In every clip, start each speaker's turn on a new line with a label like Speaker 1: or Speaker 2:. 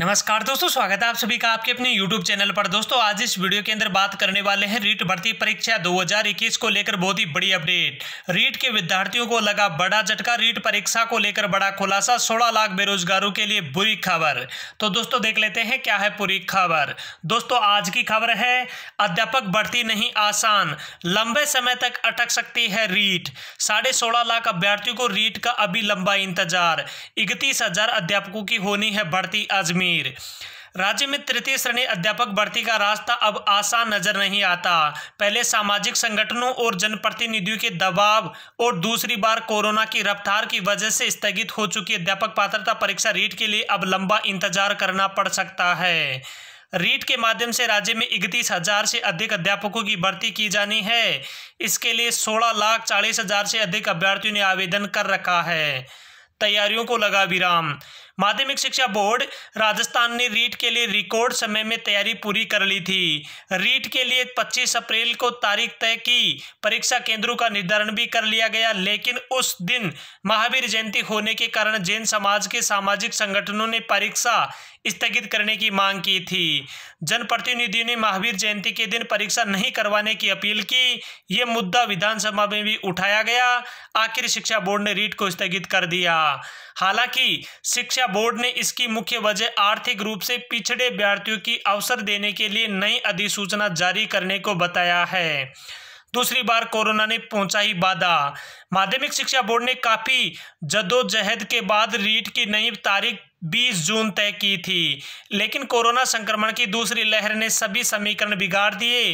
Speaker 1: नमस्कार दोस्तों स्वागत है आप सभी का आपके अपने YouTube चैनल पर दोस्तों आज इस वीडियो के अंदर बात करने वाले हैं रीट भर्ती परीक्षा 2021 को लेकर बहुत ही बड़ी अपडेट रीट के विद्यार्थियों को लगा बड़ा झटका रीट परीक्षा को लेकर बड़ा खुलासा सोलह लाख बेरोजगारों के लिए बुरी खबर तो दोस्तों देख लेते हैं क्या है पूरी खबर दोस्तों आज की खबर है अध्यापक भर्ती नहीं आसान लंबे समय तक अटक सकती है रीट साढ़े लाख अभ्यर्थियों को रीट का अभी लंबा इंतजार इकतीस अध्यापकों की होनी है भर्ती आजमी कश्मीर राज्य में तृतीय श्रेणी अध्यापक भर्ती का रास्ता अब आसान नजर नहीं आता पहले सामाजिक संगठनों और जनप्रतिनिधियों के दबाव और दूसरी बार कोरोना की रफ्तार की वजह से स्थगित हो चुकी अध्यापक पात्रता परीक्षा रीट के लिए अब लंबा इंतजार करना पड़ सकता है रीट के माध्यम से राज्य में इकतीस हजार से अधिक अध्यापकों की भर्ती की जानी है इसके लिए सोलह लाख चालीस हजार से अधिक अभ्यर्थियों ने आवेदन कर रखा है तैयारियों को लगा विराम माध्यमिक शिक्षा बोर्ड राजस्थान ने रीट के लिए रिकॉर्ड समय में तैयारी पूरी कर ली थी रीट के लिए 25 अप्रैल को तारीख तय की परीक्षा केंद्रों का निर्धारण भी कर लिया गया लेकिन उस दिन महावीर जयंती होने के कारण जैन समाज के सामाजिक संगठनों ने परीक्षा स्थगित करने की मांग की थी जनप्रतिनिधियों ने महावीर जयंती के दिन परीक्षा नहीं करवाने की अपील की यह मुद्दा विधानसभा में भी उठाया गया आखिर शिक्षा बोर्ड ने रीट को स्थगित कर दिया हालांकि शिक्षा शिक्षा बोर्ड ने इसकी मुख्य वजह आर्थिक रूप से पिछड़े विद्यार्थियों की अवसर देने के लिए नई अधिसूचना जारी करने को बताया है दूसरी बार कोरोना ने पहुंचा ही बाधा माध्यमिक शिक्षा बोर्ड ने काफी जदोजहद के बाद रीट की नई तारीख 20 जून तय की थी लेकिन कोरोना संक्रमण की दूसरी लहर ने सभी समीकरण बिगाड़ दिए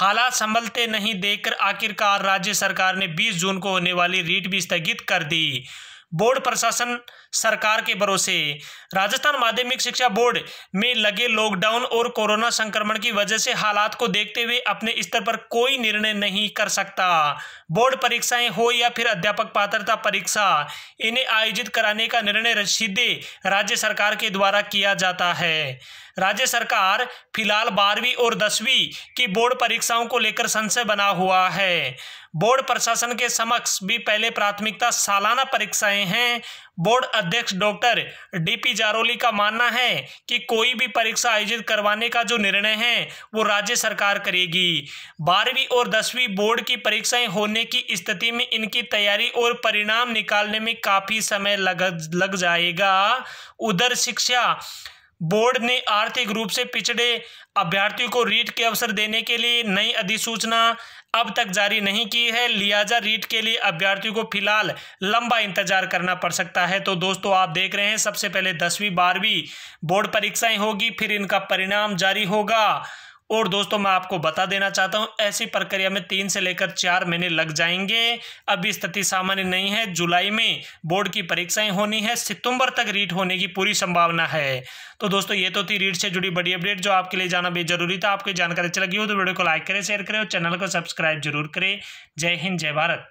Speaker 1: हालात संभलते नहीं देखकर आखिरकार राज्य सरकार ने 20 जून को होने वाली रीट भी स्थगित कर दी बोर्ड प्रशासन सरकार के भरोसे राजस्थान माध्यमिक शिक्षा बोर्ड में लगे लॉकडाउन और कोरोना संक्रमण की वजह से हालात को देखते हुए अपने स्तर पर कोई निर्णय नहीं कर सकता बोर्ड परीक्षाएं हो या फिर अध्यापक पात्रता परीक्षा इन्हें आयोजित कराने का निर्णय सीधे राज्य सरकार के द्वारा किया जाता है राज्य सरकार फिलहाल बारहवीं और दसवीं की बोर्ड परीक्षाओं को लेकर संशय बना हुआ है बोर्ड प्रशासन के समक्ष भी पहले प्राथमिकता सालाना परीक्षाएं हैं बोर्ड अध्यक्ष डॉक्टर डीपी जारोली का मानना है कि कोई भी परीक्षा आयोजित करवाने का जो निर्णय है वो राज्य सरकार करेगी बारहवीं और दसवीं बोर्ड की परीक्षाएं होने की स्थिति में इनकी तैयारी और परिणाम निकालने में काफ़ी समय लग लग जाएगा उधर शिक्षा बोर्ड ने आर्थिक रूप से पिछड़े अभ्यर्थियों को रीट के अवसर देने के लिए नई अधिसूचना अब तक जारी नहीं की है लिहाजा रीट के लिए अभ्यर्थियों को फिलहाल लंबा इंतजार करना पड़ सकता है तो दोस्तों आप देख रहे हैं सबसे पहले दसवीं बारहवीं बोर्ड परीक्षाएं होगी फिर इनका परिणाम जारी होगा और दोस्तों मैं आपको बता देना चाहता हूँ ऐसी प्रक्रिया में तीन से लेकर चार महीने लग जाएंगे अभी स्थिति सामान्य नहीं है जुलाई में बोर्ड की परीक्षाएं होनी है सितंबर तक रीट होने की पूरी संभावना है तो दोस्तों ये तो थी रीट से जुड़ी बड़ी अपडेट जो आपके लिए जाना भी जरूरी था आपकी जानकारी अच्छी लगी हो तो वीडियो को लाइक करें शेयर करें और चैनल को सब्सक्राइब जरूर करें जय हिंद जय भारत